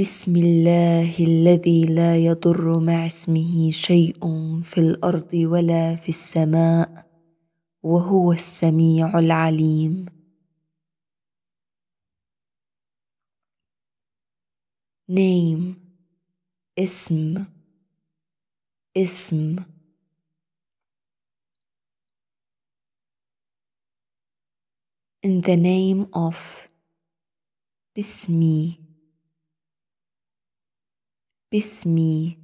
بسم الله الذي لا يضر مع اسمه شيء في الارض ولا في السماء وهو السميع العليم name اسم اسم in the name of باسمي Bismi.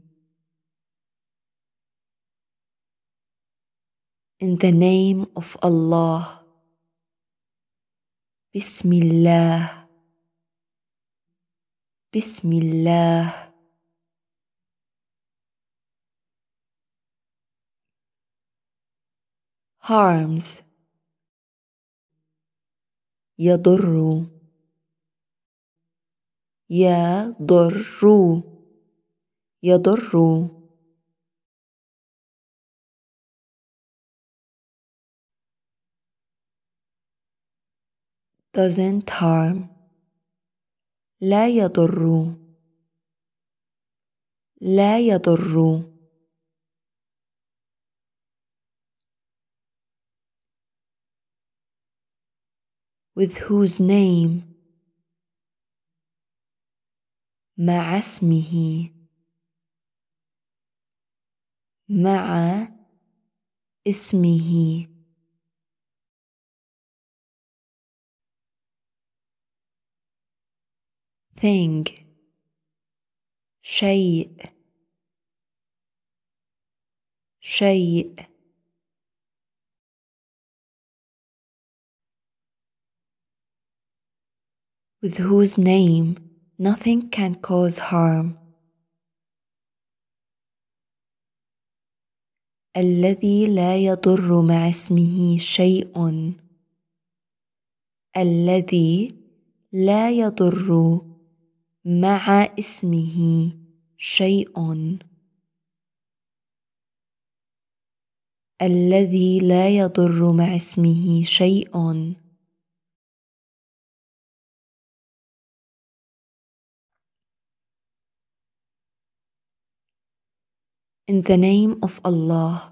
In the name of Allah. Bismillah. Bismillah. harms يضر يضر يضر doesn't harm لا يضر لا يضر with whose name مع اسمه مع اسمه thing شيء شيء with whose name nothing can cause harm الذي لا يضر مع اسمه شيء الذي لا يضر مع اسمه شيء الذي لا يضر مع اسمه شيء In the name of Allah,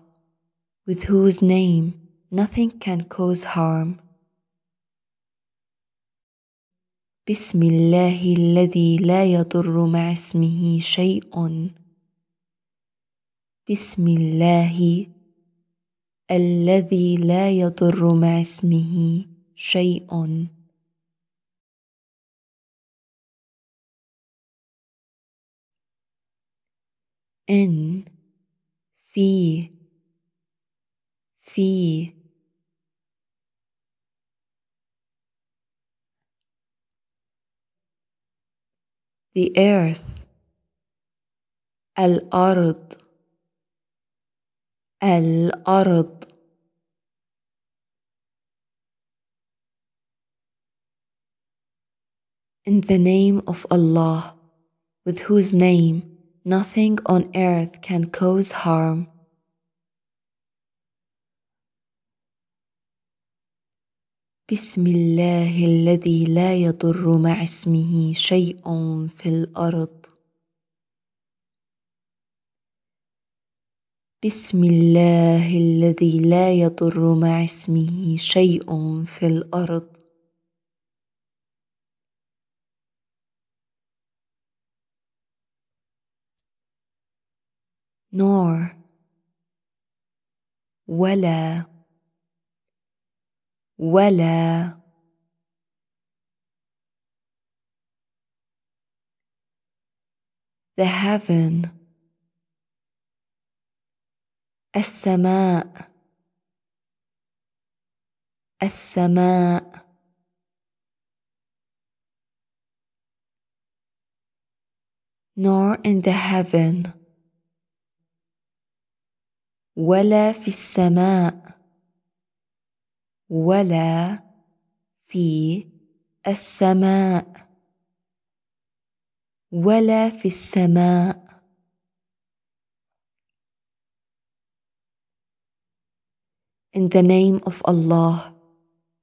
with whose name nothing can cause harm. بسم الله الذي لا يضر مع اسمه شيء بسم الله الذي لا يضر مع اسمه شيء إن fee, fee. The earth, الأرض, الأرض. In the name of Allah, with whose name nothing on earth can cause harm. بسم الله الذي لا يضر مع اسمه شيء في الأرض بسم الله الذي لا يضر مع اسمه شيء في الأرض nor ولا ولا the heaven السماء السماء nor in the heaven ولا في السماء ولا في السماء ولا في السماء In the name of Allah,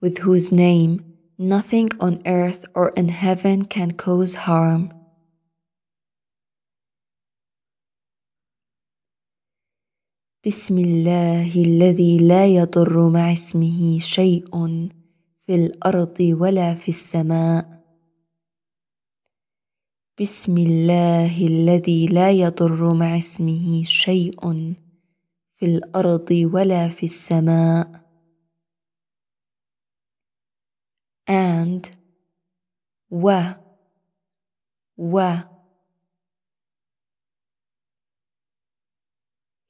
with whose name nothing on earth or in heaven can cause harm. بسم الله الذي لا يضر مع اسمه شيء في الارض ولا في السماء بسم الله الذي لا يضر مع اسمه شيء في الارض ولا في السماء and و و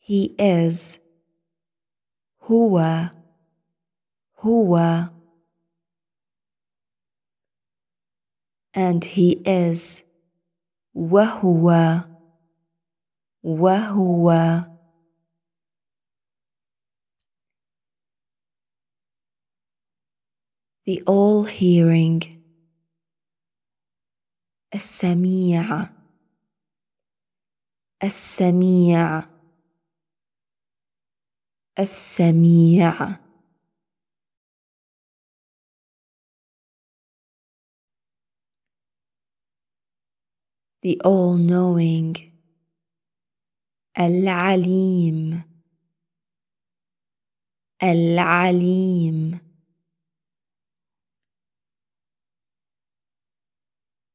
he is هو هو and he is وهو وهو the all-hearing السميع السميع السميع the all knowing, Al Alim,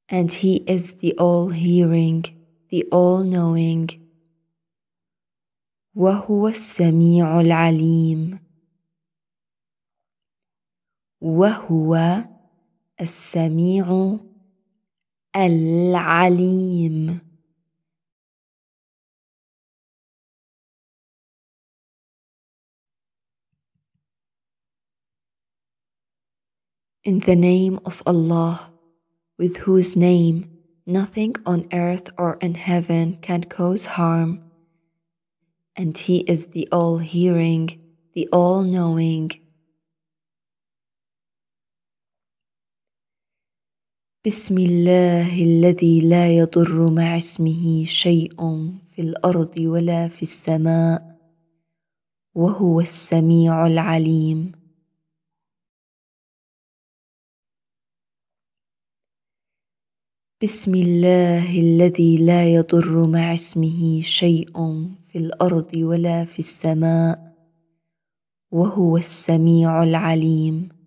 and He is the all hearing, the all knowing, وهو السميع العليم وهو السميع العليم In the name of Allah, with whose name nothing on earth or in heaven can cause harm and He is the all hearing, the all knowing. بسم الله الذي لا يضر مع اسمه شيء في الارض ولا في السماء وهو السميع العليم بسم الله الذي لا يضر مع اسمه شيء في الارض ولا في السماء وهو السميع العليم